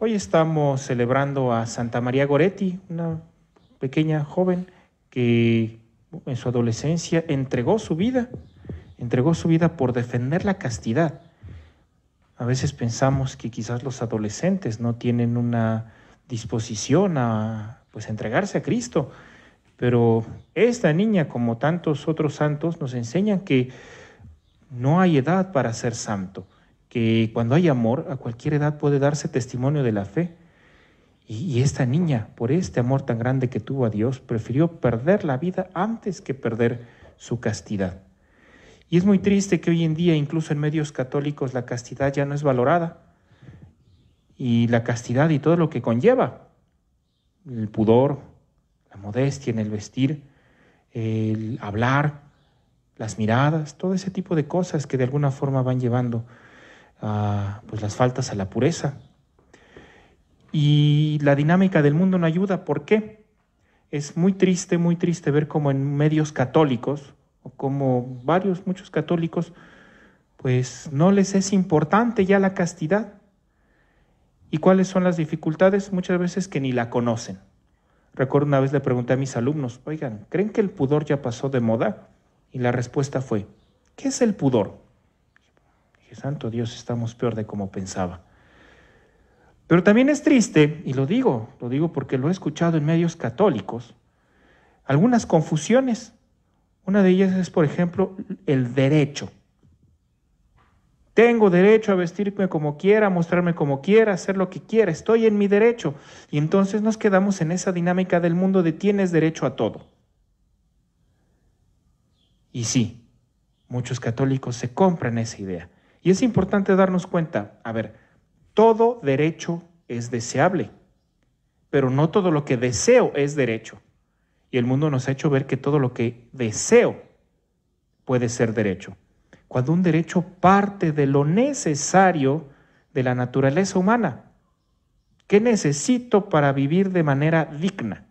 Hoy estamos celebrando a Santa María Goretti, una pequeña joven que en su adolescencia entregó su vida, entregó su vida por defender la castidad. A veces pensamos que quizás los adolescentes no tienen una disposición a pues entregarse a Cristo, pero esta niña como tantos otros santos nos enseñan que no hay edad para ser santo que cuando hay amor, a cualquier edad puede darse testimonio de la fe. Y, esta niña, por este amor tan grande que tuvo a Dios, prefirió perder la vida antes que perder su castidad. Y es muy triste que hoy en día, incluso en medios católicos, la castidad ya no es valorada. Y la castidad y todo lo que conlleva, el pudor, la modestia en el vestir, el hablar, las miradas, todo ese tipo de cosas que de alguna forma van llevando pues las faltas a la pureza. Y la dinámica del mundo no ayuda. ¿Por qué? Es muy triste, muy triste ver cómo en medios católicos, o como varios, muchos católicos, pues no les es importante ya la castidad. ¿Y cuáles son las dificultades? Muchas veces que ni la conocen. Recuerdo una vez le pregunté a mis alumnos, oigan, ¿creen que el pudor ya pasó de moda? Y la respuesta fue, ¿qué es el pudor? que santo Dios, estamos peor de como pensaba. Pero también es triste, y lo digo, lo digo porque lo he escuchado en medios católicos, algunas confusiones. Una de ellas es, por ejemplo, el derecho. Tengo derecho a vestirme como quiera, a mostrarme como quiera, hacer lo que quiera, estoy en mi derecho. Y entonces nos quedamos en esa dinámica del mundo de tienes derecho a todo. Y sí, muchos católicos se compran esa idea. Y es importante darnos cuenta, a ver, todo derecho es deseable, pero no todo lo que deseo es derecho. Y el mundo nos ha hecho ver que todo lo que deseo puede ser derecho. Cuando un derecho parte de lo necesario de la naturaleza humana, ¿qué necesito para vivir de manera digna?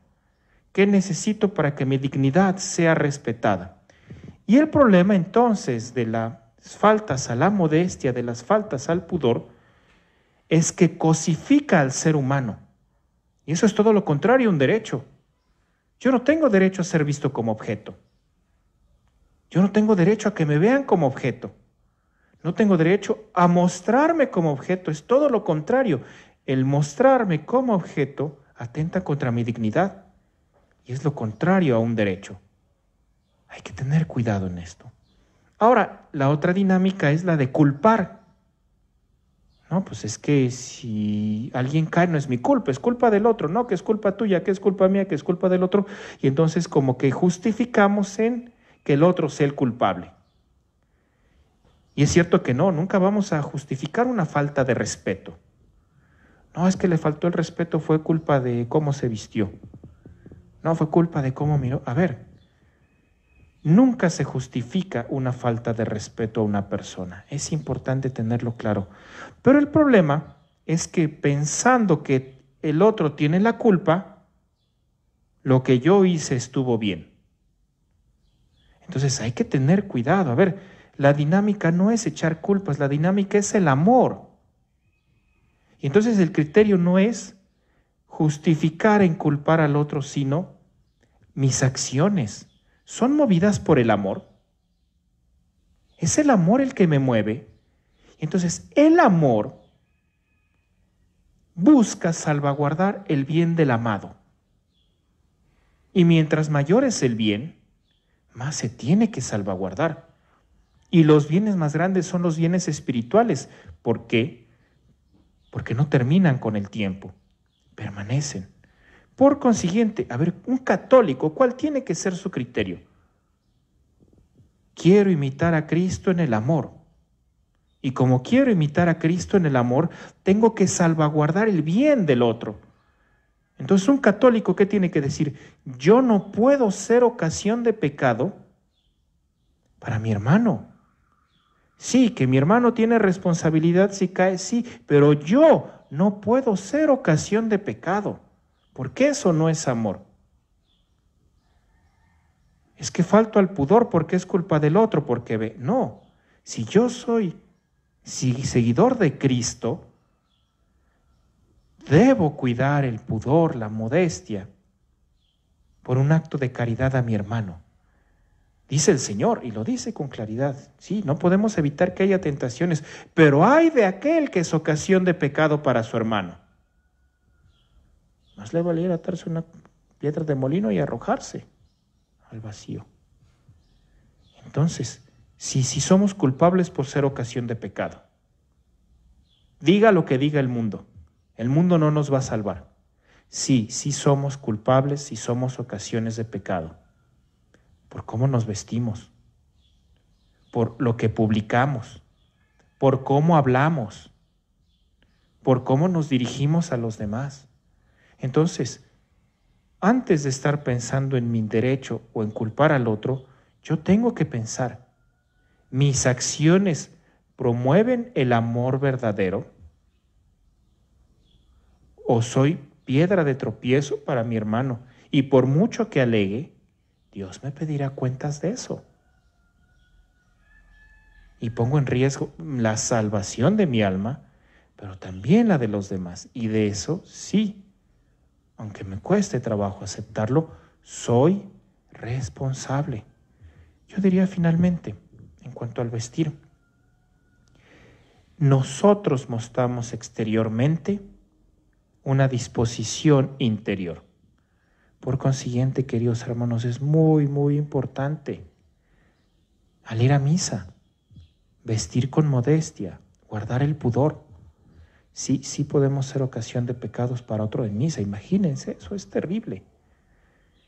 ¿Qué necesito para que mi dignidad sea respetada? Y el problema entonces de la faltas a la modestia, de las faltas al pudor, es que cosifica al ser humano. Y eso es todo lo contrario a un derecho. Yo no tengo derecho a ser visto como objeto. Yo no tengo derecho a que me vean como objeto. No tengo derecho a mostrarme como objeto. Es todo lo contrario. El mostrarme como objeto atenta contra mi dignidad. Y es lo contrario a un derecho. Hay que tener cuidado en esto. Ahora, la otra dinámica es la de culpar. No, pues es que si alguien cae no es mi culpa, es culpa del otro, no, que es culpa tuya, que es culpa mía, que es culpa del otro. Y entonces como que justificamos en que el otro sea el culpable. Y es cierto que no, nunca vamos a justificar una falta de respeto. No, es que le faltó el respeto, fue culpa de cómo se vistió. No, fue culpa de cómo miró. A ver, Nunca se justifica una falta de respeto a una persona. Es importante tenerlo claro. Pero el problema es que pensando que el otro tiene la culpa, lo que yo hice estuvo bien. Entonces hay que tener cuidado. A ver, la dinámica no es echar culpas, la dinámica es el amor. Y entonces el criterio no es justificar en culpar al otro, sino mis acciones son movidas por el amor. Es el amor el que me mueve. Entonces, el amor busca salvaguardar el bien del amado. Y mientras mayor es el bien, más se tiene que salvaguardar. Y los bienes más grandes son los bienes espirituales. ¿Por qué? Porque no terminan con el tiempo, permanecen. Por consiguiente, a ver, un católico, ¿cuál tiene que ser su criterio? Quiero imitar a Cristo en el amor. Y como quiero imitar a Cristo en el amor, tengo que salvaguardar el bien del otro. Entonces un católico, ¿qué tiene que decir? Yo no puedo ser ocasión de pecado para mi hermano. Sí, que mi hermano tiene responsabilidad si cae, sí, pero yo no puedo ser ocasión de pecado qué eso no es amor. Es que falto al pudor porque es culpa del otro, porque ve. No, si yo soy seguidor de Cristo, debo cuidar el pudor, la modestia, por un acto de caridad a mi hermano. Dice el Señor, y lo dice con claridad, sí, no podemos evitar que haya tentaciones, pero hay de aquel que es ocasión de pecado para su hermano. Más pues le valía atarse una piedra de molino y arrojarse al vacío. Entonces, si, si somos culpables por ser ocasión de pecado, diga lo que diga el mundo, el mundo no nos va a salvar. Sí, sí somos culpables, si somos ocasiones de pecado, por cómo nos vestimos, por lo que publicamos, por cómo hablamos, por cómo nos dirigimos a los demás. Entonces, antes de estar pensando en mi derecho o en culpar al otro, yo tengo que pensar, ¿mis acciones promueven el amor verdadero? ¿O soy piedra de tropiezo para mi hermano? Y por mucho que alegue, Dios me pedirá cuentas de eso. Y pongo en riesgo la salvación de mi alma, pero también la de los demás. Y de eso sí aunque me cueste trabajo aceptarlo, soy responsable. Yo diría finalmente, en cuanto al vestir, nosotros mostramos exteriormente una disposición interior. Por consiguiente, queridos hermanos, es muy, muy importante al ir a misa, vestir con modestia, guardar el pudor, Sí, sí podemos ser ocasión de pecados para otro en misa. Imagínense, eso es terrible.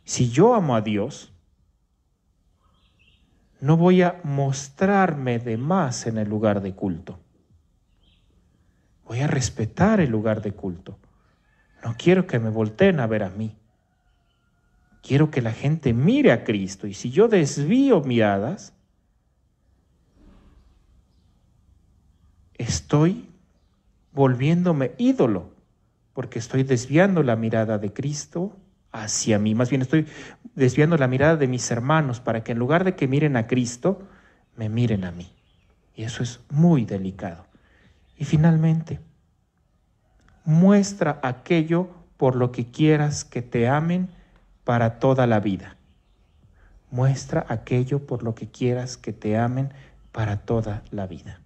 Si yo amo a Dios, no voy a mostrarme de más en el lugar de culto. Voy a respetar el lugar de culto. No quiero que me volteen a ver a mí. Quiero que la gente mire a Cristo. Y si yo desvío miradas, estoy volviéndome ídolo, porque estoy desviando la mirada de Cristo hacia mí. Más bien estoy desviando la mirada de mis hermanos para que en lugar de que miren a Cristo, me miren a mí. Y eso es muy delicado. Y finalmente, muestra aquello por lo que quieras que te amen para toda la vida. Muestra aquello por lo que quieras que te amen para toda la vida.